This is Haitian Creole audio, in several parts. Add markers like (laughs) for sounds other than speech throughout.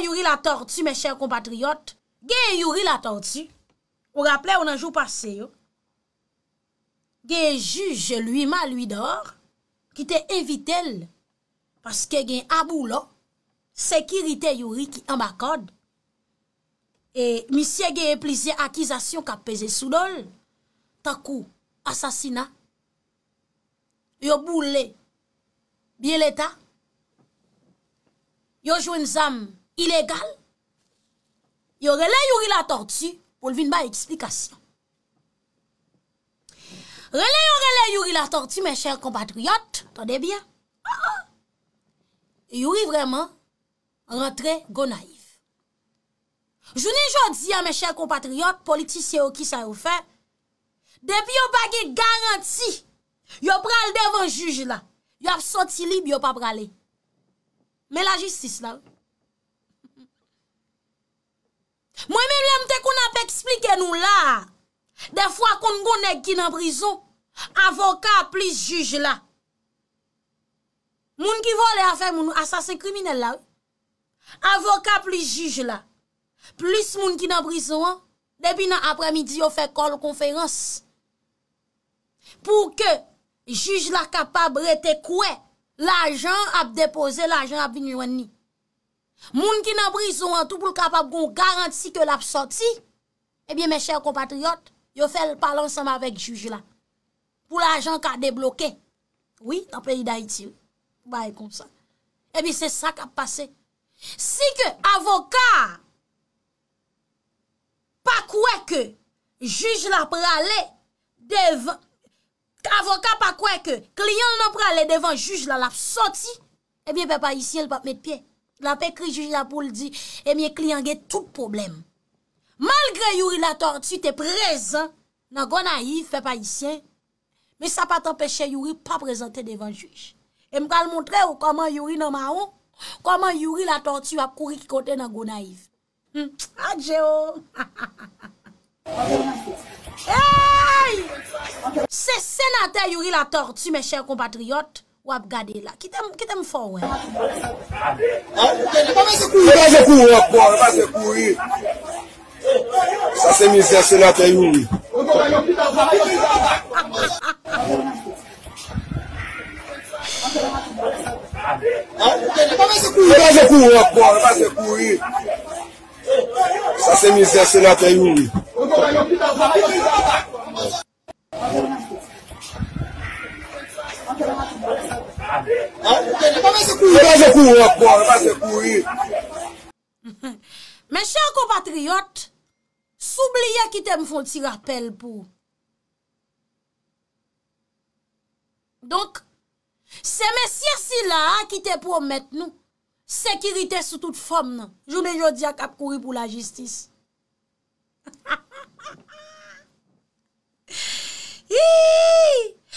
yuri la tortu me chèr kompatriot gen yuri la tortu ou rappele ou nan jou pase yo gen juj luy ma luy dor ki te evitel paske gen abou lo sekirite yuri ki ambakod e misye gen plize akizasyon ka peze sou dol takou asasina yo boule biye leta yo jwen zam ilegal, yo rele yori la torti, ou lvin ba eksplikasyon. Rele yon rele yori la torti, men chèl kompatriyot, ton debyan, ah, ah. yori vreman, rentre go naif. Jouni jodi, men chèl kompatriyot, politisye ou ki sa yon fè, depi yon pa ge garanti, yon pral devan juj lan, yon ap soti lib, yon pa pralè. Men la justis lan, nou la. De fwa kon kon ek ki nan briso, avoka plis juj la. Moun ki vo le afer moun, asase krimine la. Avoka plis juj la. Plis moun ki nan briso an, debi nan apremidi yo fe kon konferans. Pou ke juj la kapab rete kouè la jan ap depoze, la jan ap vinjwen ni. Moun ki nan briso an, tout pou kapab kon garanti ke l ap soti, Ebyen eh mè chèl kompatriot, yo fèl pal ansèm avèk juj la. Eh pou la jan ka deblokè. Oui, tapè yi da iti. Ba yi koun sa. Ebyen sè sa kap pase. Si ke avokat pa kwek ke juj la pralè devan. Avokat pa kwek ke kliyon eh nan pralè devan juj la la pso ti. Ebyen pe pa yi sien l pa pmet piè. La pe kri juj la pou l di. Ebyen kliyon gen tout probleme. Malgre yuri la tortue te prezen nan gwa na ife pa isyen, me sa pa te empeshe yuri pa prezente devan juj. E mkal montre ou koman yuri nan ma ou, koman yuri la tortue ap kuri ki kote nan gwa na ife. Adjè ou! Oh. (laughs) Eyy! Se senate yuri la tortue, me chèr compatriot, wap gade la. Kitè m fò wè. Mwen se kou yi! Mwen se kou yi! Mwen se kou yi! Sa se mizè se lan ten yon li. Sa se mizè se lan ten yon li. Sa se mizè se lan ten yon li. Mè chè an kon patriot. soubliye ki te mfon ti rappel pou. Donk, se mesye si la ki te pou omet nou, sekirite sou tout fom nan, jounen jodi a kap kouri pou la jistis. (laughs)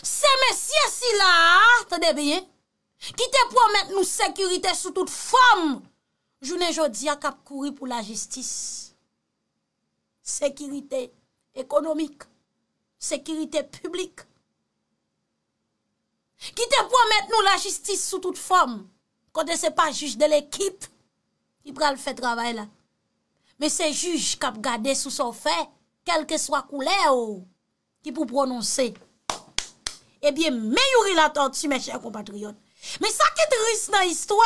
Se mesye si la ki te pou omet nou, sekirite sou tout fom nan, jounen jodi a kap kouri pou la jistis. sekiritè ekonomik, sekiritè publik. Ki te pwa mèt nou la jistis sou tout form, kote se pa juj de l'ekip, ki pral fè travè la. Me se juj kap gade sou son fè, kelke swa koule ou, oh, ki pou prononse. Ebyen, eh me yu rilat an ti, me chèr kompatriot. Me sa ket rist nan histò,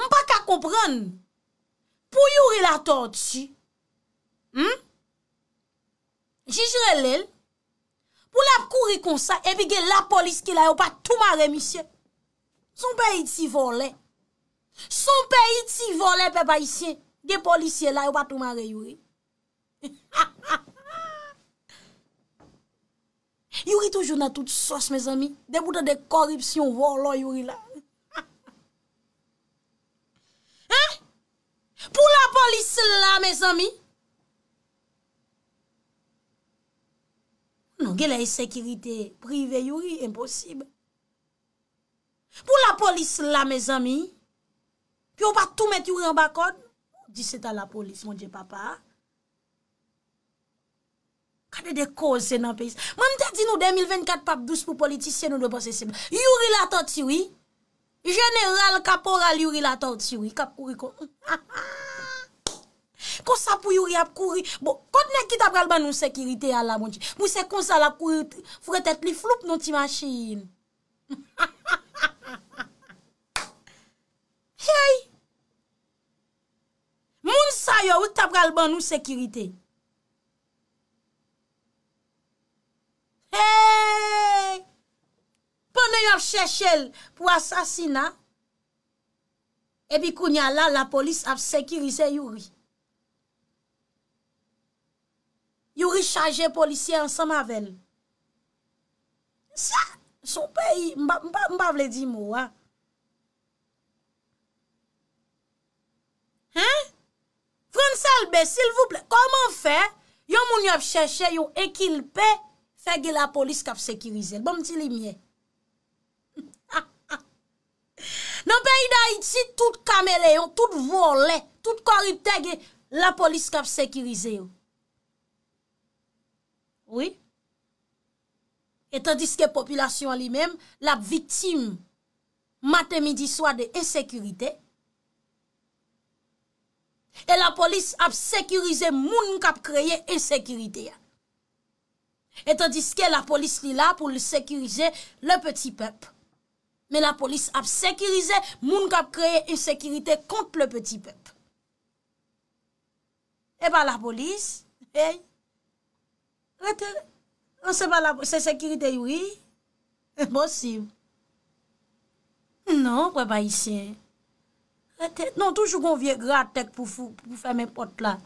mpa ka kompran, pou yu rilat an ti, Hmm? Jijre lel Pou la pou kuri konsa Ebi ge la polis ki la yo pa tumare misye Son pe iti vole Son pe iti vole pe pa isye Ge polisye la yo pa tumare yuri (laughs) Yuri toujou nan tout sos me zami Deboutan de koripsyon vole yuri la (laughs) Pou la polis la me zami Non, ge la e sekirite, prive yuri, imposib. Pou la polis la, me zami, pi ou pa tou met yuri an bakon, di se ta la polis, moun je papa. Kade de koze nan pe isi. Man te di nou 2024 pap 12 pou politisyen nou de posese. Yuri la tort yuri, general kaporal yuri la tort yuri, kap kouri kon. (laughs) Kon sa pou yori ap kouri, bo kont ne ki tabral ban nou sekirite ya la mounche. Moun se kon sa la kouri, fwet et li floup nou ti masin. (laughs) Hey! Moun sa yo ou tabral ban nou sekirite. Hey! Pwene yo ap sechel pou asasina, epi kon ya la la polis ap sekirize yori. Yow richaje polisi an sa mavel. Sa, sou peyi, mba vle di mou an. Ha? Fransalbe, sil vouple, koman fe? Yow moun yop cheshe yow ekilpe, fege la polis kap sekirize. Bon ti li mie. Nan peyi da iti, tout kamele yon, tout vole, tout koritege, la polis kap sekirize yon. Oui. Et tandis ke populasyon li men, la vitime, matè midi, swa de esekurite. Et la polis ap sekurize moun kap kreye esekurite. Et tandis ke la polis li la pou le sekurize le peti pep. Men la polis ap sekurize moun kap kreye esekurite kont le peti pep. E ba la polis, hey, Rete, an se ba la, se sekirite yoyi? E bon si ou? Non, wè ba isye. Rete, non, toujou kon vie gratek pou fèmè pot la.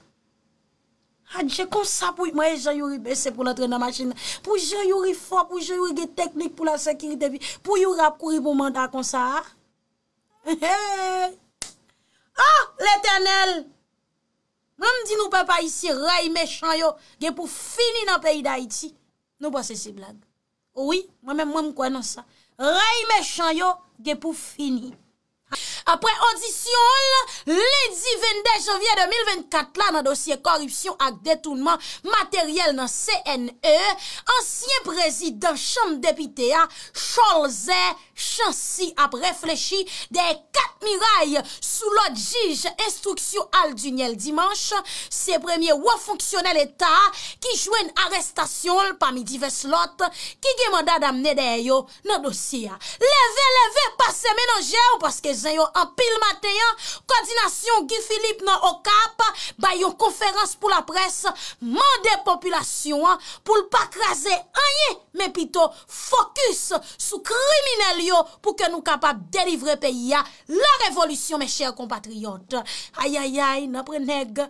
Adje, kon sa pou yoyi, mwen jay yoyi besè pou lòtren nan machina. Pou jay yoyi fò, pou jay yoyi gè teknik pou la sekirite yoyi. Pou yoyi ap kouri pou manda kon sa. Ah, l'Eternel! Mwen mdi nou pe pa isi ray me chan yo Ge pou fini nan peyi da iti Nou pa se si blan Ouwi, mwen mwen mwen mkwennan sa Ray me chan yo, ge pou fini Apre audisyon, Ledi Vendèche vye 2024 la nan dosye korupsyon ak detounman materyel nan CNE, ansyen prezident chan depite a, Charles Zé, chansi ap reflechi de kat miray sou lot jige instruksyon al dunyel dimanche, se premye wafonksyonel etat ki jwen arrestasyon pa mi divè slot ki gemanda damne deyo nan dosye a. Leve, leve pase menon jè ou paske z Ayo an pil maten, koordinasyon Gifilip nan okap, bayon konferans pou la pres, mande populasyon, pou l pa kraze anye, men pito, fokus sou krimine liyo pou ke nou kapap delivre peyi ya la revolusyon, men chèr kompatriyot. Ayayay, napre neg,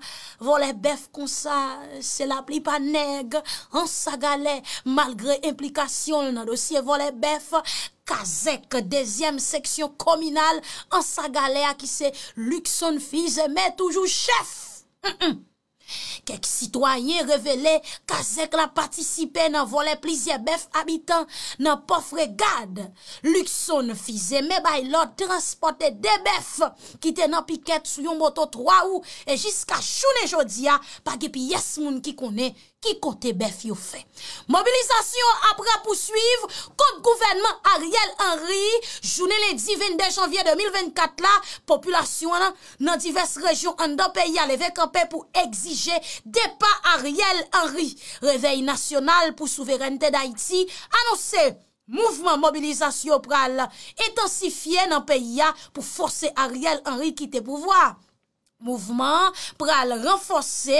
vole bef kon sa, se la pli pa neg, ansa gale, malgre implikasyon nan dosye vole bef. Kazek, dezyem seksyon kominal, an sa gale a ki se Luxon Fize me toujou chef. Kek sitwanyen revele, Kazek la patisipe nan vole plizye bef abitan nan pofregade. Luxon Fize me bay lor transporte de bef ki tenan piket sou yon boto 3 ou e jiska choune jodia pa gepi yes moun ki kone. ki kote bef yo fe. Mobilizasyon apra pou suiv, kote gouvenman Ariel Henry, jounen le 10-22 janvye 2024 la, populasyon nan divers rejyon an da peya levek an pe pou egzije depa Ariel Henry. Reveil nasyonal pou souverente d'Haïti anonse, mouvment mobilizasyon pral etansifiye nan peya pou force Ariel Henry kite pouvoi. Mouvment pral renfose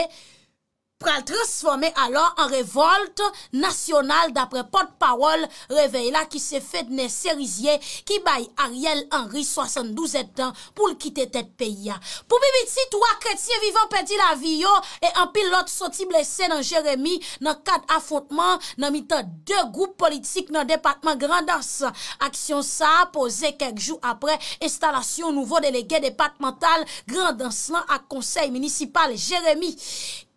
pral transforme alor an revolte nasyonal dapre potpawol revey la ki se fe dne serizye ki bay Ariel Henri, 72 etan, pou l kite tet peya. Pou bibiti tou akretie vivan pedi la vi yo e an pil lot soti blese nan Jeremie nan kat afontman nan mitan de group politik nan departman grandans. Aksyon sa pose kek jou apre estalasyon nouvo delege departmental grandans lan ak konsey minisipal Jeremie.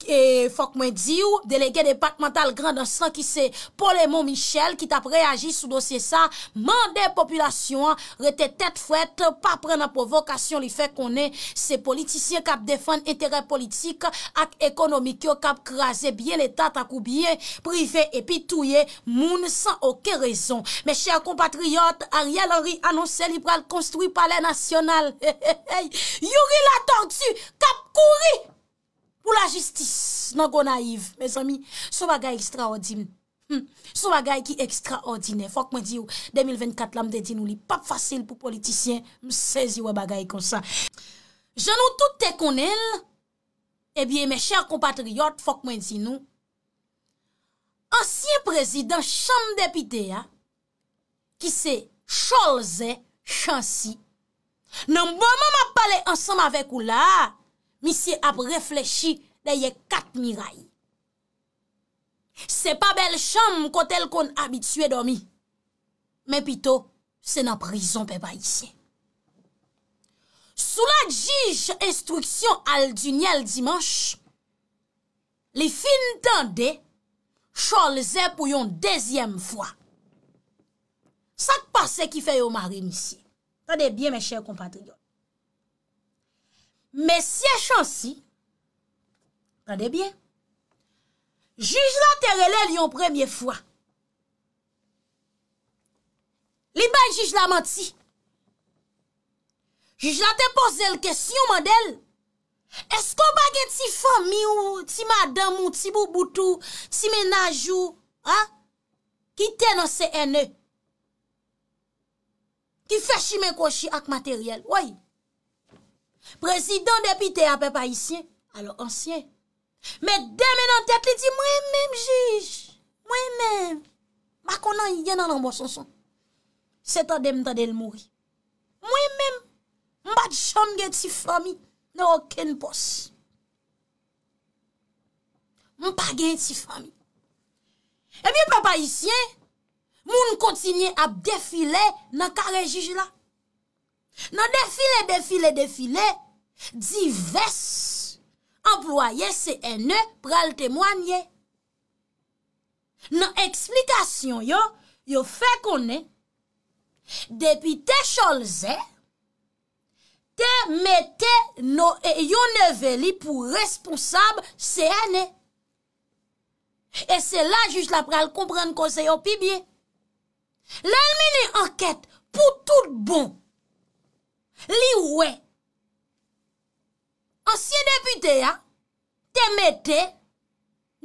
E fok mwen di ou, delege departemental grandansan ki se polemon michel, ki tap reagi sou dosye sa, mande populasyon rete tet fwet, pa prena provokasyon li fe konen se politisyen kap defan interè politik ak ekonomikyo kap krasè bie l'Etat ak ou bie prive epi touye moun san oke rezon. Me chèr kompatriot, a riel anri anonsè li pral konstoui pale nasyonal. (laughs) Youri la tantu, kap kouri! Ou la jistis nan gwa naiv. Me zami, sou bagay ekstraordine. Sou bagay ki ekstraordine. Fok mwen di yo, 2024 la m de din ou li. Pa fasil pou politisyen. M sezi wè bagay kon sa. Je nou tout te konel. Ebyen, eh me chèr kompatriot, fok mwen di nou. Ansiye prezident chanm depite ya. Ki se cholze chansi. Nan m bon mè m ap pale ansam avek ou la. misye ap reflechi de ye kat miray. Se pa bel cham kote l kon abitue domi, men pito se nan prizon pe pa isye. Sou la jige instruksyon al dunye al dimanche, li fin tende, chol ze pou yon dezyem fwa. Sa k pa se ki fe yo mare misye? Tade bien me chè kompatriyo. Mè siè chansi, rande bien, juj la tè relèl yon premye fwa. Li bay juj la manti. Juj la tè pose l kèsy yon model. Esko bagè ti fò mi ou, ti madèm ou, ti bou boutou, si menaj ou, ki tè nan se enè. Ki fè chi men kò chi ak materyèl. Woyy. Prezident depite ap epayisyen, alo ansyen. Met deme nan tet li di, mwen menm jij, mwen menm. Bakon nan yi gen nan anbosonson, setan deme tan del mouri. Mwen menm, mbat chan gen ti fami, nan oken pos. Mpa gen ti fami. Ebyen eh pepayisyen, moun kontinye ap defile nan kare jij la. Nan defile, defile, defile, Dives employe CNE pral temwanyen. Nan eksplikasyon yo, yo fè konen, Depi te cholze, Te mette e, yo neveli pou responsab CNE. E se la jush la pral kompren konseyo pi bie. Lèl meni anket pou tout bon, Li wè, ansyen deputè ya, te mette,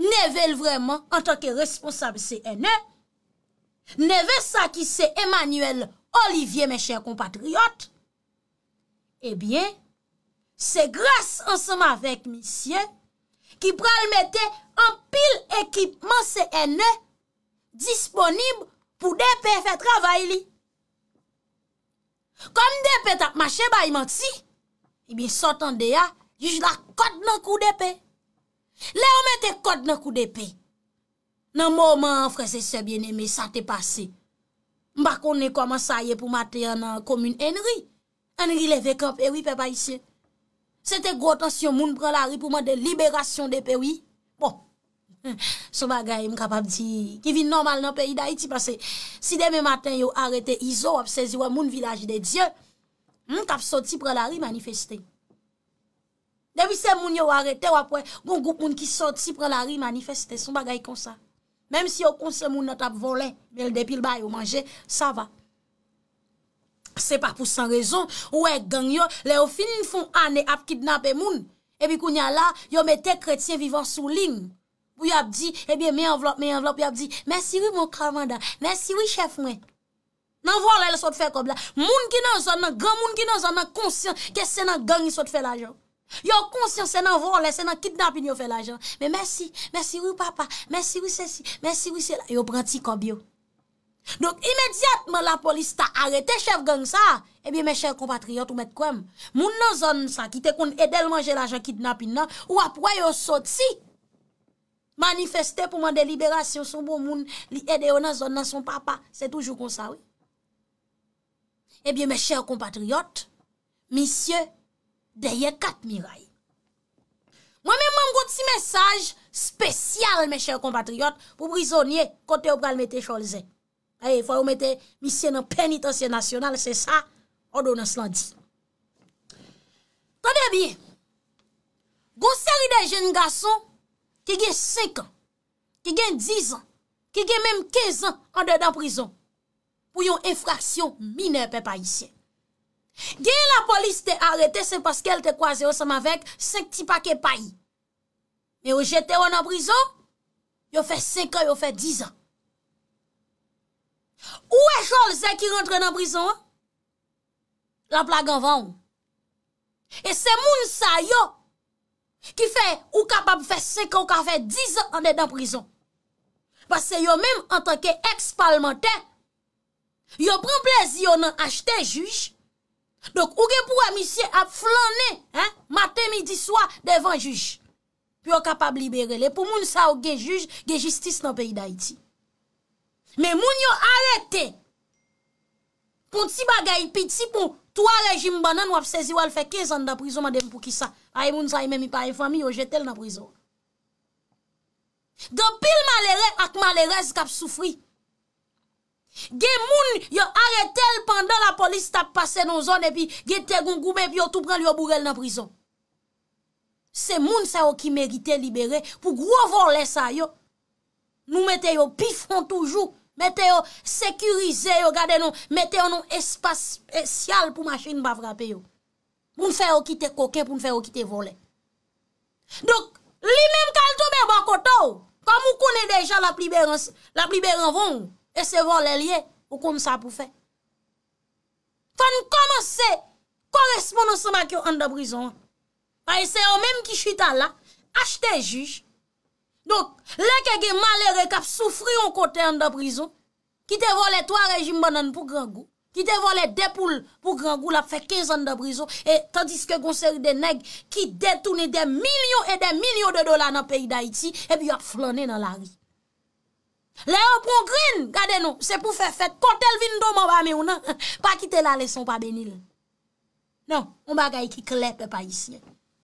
nevel vreman an toke responsable CNE, nevel sa ki se Emmanuel Olivier, me chèr compatriote, e bie, se grase ansenm avèk misye, ki pral mette an pil ekipman CNE disponib pou de pefè travay li. Kom depe ta mache bayman ti, i bin sotan deya, juj la kod nan kou depe. Le ome te kod nan kou depe. Nan mouman, frese se bieneme, sa te pase. Mbakon ne koman saye pou mate ya nan komoun enri. Enri leve kap ewi pe pa isye. Se te gro tan si yon moun pran la ri pou man de liberasyon depe wii, bon. Hmm. Sou bagay m kap ap di ki vi normal nan peyi da iti Pase si deme maten yo arete Izo ap sezi wap moun vilaj de Diyo M kap soti pre la ri manifeste Depi se moun yo arete wap wap wè Goun goup moun ki soti pre la ri manifeste Sou bagay konsa Mem si yo konsa moun yo tap volen Bel depil bay yo manje, sa va Se pa pou san rezon Ou e gang yo, le yo fin foun ane ap kidnap e moun Ebi koun ya la, yo mette kretien vivan sou ling yo ap di, ebyen mè yon vlop, mè yon vlop yo ap di mè si wè moun kravanda, mè si wè chef mwen, nan vòlè lè sot fè kob la, moun ki nan zon nan gran, moun ki nan zon nan konsyon, kè sè nan gangi sot fè la jan, yo konsyon sè nan vòlè, sè nan kidnapin yo fè la jan mè mè si, mè si wè papa, mè si wè sè si, mè si wè sè la, yo pranti kob yo, donk imediatman la polis ta arete chef gang sa ebyen eh mè chèr compatriot ou mèt kwen moun nan zon sa, ki te kon edel manje la Manifeste pou man de liberasyon son bon moun li ede yo nan son papa. Se toujou konsa we. Ebyen eh me chèr kompatriot, misye deye kat miray. Mwen men man gote si mesaj spesyal me chèr kompatriot pou brisonye kote yo pral mette cholze. Eh, Aye, fwa yo mette misye nan penitansye nasyonal, se sa, odo nan slan di. Tade bi, gose ri de jen gason, Ki gen 5 an, ki gen 10 an, ki gen menm 15 an kande dan prizon. Pou yon infraksyon mine pe payisyen. Gen la polis te arete se paske el te kwaze yo seman vek 5 tipa ke payi. E yo jete yo nan prizon, yo fe 5 an, yo fe 10 an. Ou e jol zek ki rentre nan prizon? La plage an van ou. E se moun sa yo... Ki fè, ou kapab fè 5 an, ou kapab fè 10 an an de dan prizon. Pase yo mèm an tanke eks-parlementè, yo pran plezi yo nan achte juj, dok ou gen pou amisye ap flanè, matè midi swa devan juj, pi ou kapab liberele. Pou moun sa ou gen juj, gen jistis nan peyi da iti. Mè moun yo arete, pou ti bagay piti, pou tou a rejim banan wap sezi wale fè 15 an dan prizon, mwen dem pou ki sa. A yon moun sa yon mèmi pa yon fami yo jete l nan prizon. Gyo bil malere ak malerez kap soufri. Gye moun yo arete l pandan la polis tap pase nan zon epi gye te gongoum epi yo tou pran l yo boure l nan prizon. Se moun sa yo ki merite libere pou grovor lè sa yo. Nou mète yo pifon toujou. Mète yo sekurize yo gade nou. Mète yo nou espas spesyal pou machin bavrape yo. pou nou fè ou ki te koke, pou nou fè ou ki te vole. Dok, li mèm kal tou mè bakotou, kam ou kone deja la pliberan vong, e se vole liye, ou kon sa pou fè. Fè nou komanse, korespon an sema ki yo an da brison. A ese yo mèm ki chwita la, achete juj. Dok, lè kege malere kap soufri an kote an da brison, ki te vole to a rejim banan pou krego. Ki devole depoul pou gran goul ap feke zan de brizo, tandis ke gonseri de neg ki detouni de milyon e de milyon de dola nan peyi da iti, epi ap flone nan la ri. Le yo prongrin, gade nou, se pou fe fet, kontel vin do mou mba me ou nan, pa kite la leson pa benil. Non, mba gay ki klep de pa isi.